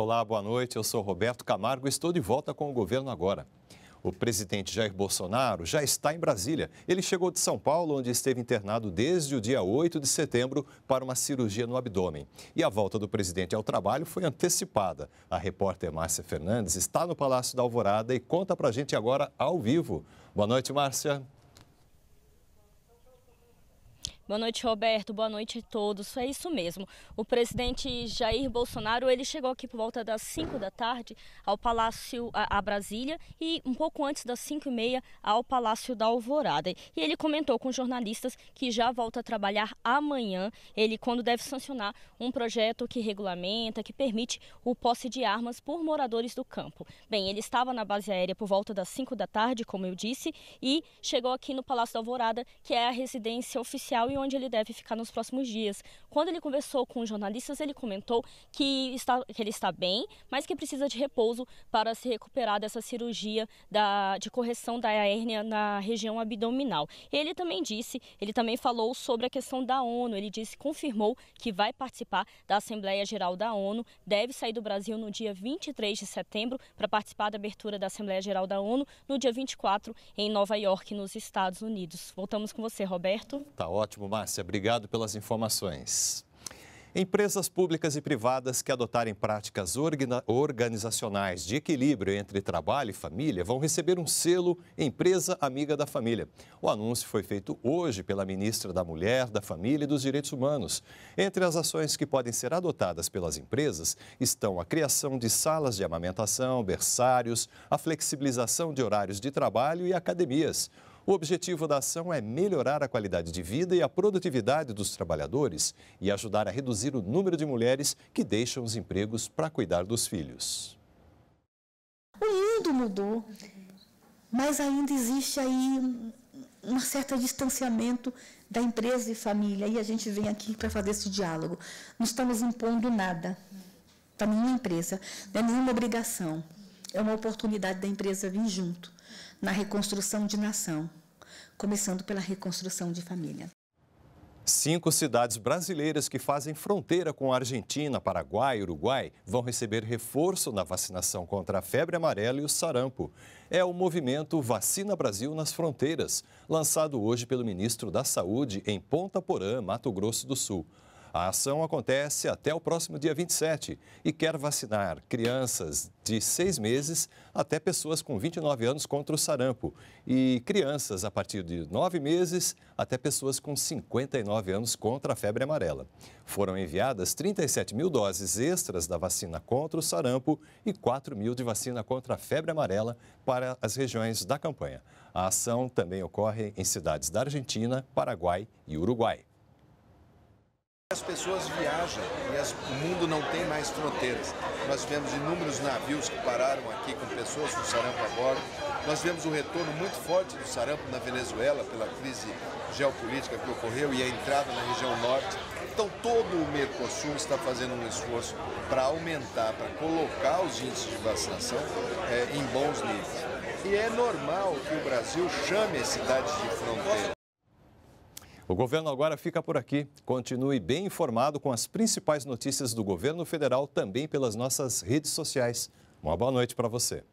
Olá, boa noite. Eu sou Roberto Camargo e estou de volta com o governo agora. O presidente Jair Bolsonaro já está em Brasília. Ele chegou de São Paulo, onde esteve internado desde o dia 8 de setembro para uma cirurgia no abdômen. E a volta do presidente ao trabalho foi antecipada. A repórter Márcia Fernandes está no Palácio da Alvorada e conta para a gente agora ao vivo. Boa noite, Márcia. Boa noite, Roberto. Boa noite a todos. É isso mesmo. O presidente Jair Bolsonaro, ele chegou aqui por volta das 5 da tarde ao Palácio a, a Brasília e um pouco antes das 5 e meia ao Palácio da Alvorada. E ele comentou com jornalistas que já volta a trabalhar amanhã, ele quando deve sancionar um projeto que regulamenta, que permite o posse de armas por moradores do campo. Bem, ele estava na base aérea por volta das 5 da tarde, como eu disse, e chegou aqui no Palácio da Alvorada, que é a residência oficial e onde ele deve ficar nos próximos dias. Quando ele conversou com os jornalistas, ele comentou que, está, que ele está bem, mas que precisa de repouso para se recuperar dessa cirurgia da, de correção da hérnia na região abdominal. Ele também disse, ele também falou sobre a questão da ONU. Ele disse, confirmou que vai participar da Assembleia Geral da ONU, deve sair do Brasil no dia 23 de setembro para participar da abertura da Assembleia Geral da ONU no dia 24 em Nova York, nos Estados Unidos. Voltamos com você, Roberto. Tá ótimo. Márcia. Obrigado pelas informações. Empresas públicas e privadas que adotarem práticas organizacionais de equilíbrio entre trabalho e família vão receber um selo Empresa Amiga da Família. O anúncio foi feito hoje pela ministra da Mulher, da Família e dos Direitos Humanos. Entre as ações que podem ser adotadas pelas empresas estão a criação de salas de amamentação, berçários, a flexibilização de horários de trabalho e academias. O objetivo da ação é melhorar a qualidade de vida e a produtividade dos trabalhadores e ajudar a reduzir o número de mulheres que deixam os empregos para cuidar dos filhos. O mundo mudou, mas ainda existe aí um certo distanciamento da empresa e família e a gente vem aqui para fazer esse diálogo. Não estamos impondo nada para nenhuma empresa, não é nenhuma obrigação. É uma oportunidade da empresa vir junto na reconstrução de nação começando pela reconstrução de família. Cinco cidades brasileiras que fazem fronteira com a Argentina, Paraguai e Uruguai vão receber reforço na vacinação contra a febre amarela e o sarampo. É o movimento Vacina Brasil nas Fronteiras, lançado hoje pelo ministro da Saúde em Ponta Porã, Mato Grosso do Sul. A ação acontece até o próximo dia 27 e quer vacinar crianças de 6 meses até pessoas com 29 anos contra o sarampo e crianças a partir de 9 meses até pessoas com 59 anos contra a febre amarela. Foram enviadas 37 mil doses extras da vacina contra o sarampo e 4 mil de vacina contra a febre amarela para as regiões da campanha. A ação também ocorre em cidades da Argentina, Paraguai e Uruguai. As pessoas viajam e as, o mundo não tem mais fronteiras. Nós tivemos inúmeros navios que pararam aqui com pessoas do sarampo a bordo. Nós vemos o retorno muito forte do sarampo na Venezuela pela crise geopolítica que ocorreu e a entrada na região norte. Então todo o Mercosul está fazendo um esforço para aumentar, para colocar os índices de vacinação é, em bons níveis. E é normal que o Brasil chame as cidades de fronteira. O governo agora fica por aqui. Continue bem informado com as principais notícias do governo federal também pelas nossas redes sociais. Uma boa noite para você.